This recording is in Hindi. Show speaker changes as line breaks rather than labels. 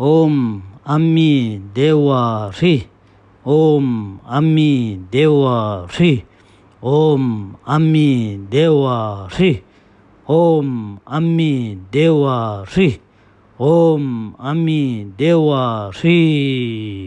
ओम अम्मी देवा री ओम अम्मी देवा री ओम अम्मी देवा री ओम अम्मी देवा री ओम अम्मी देवा री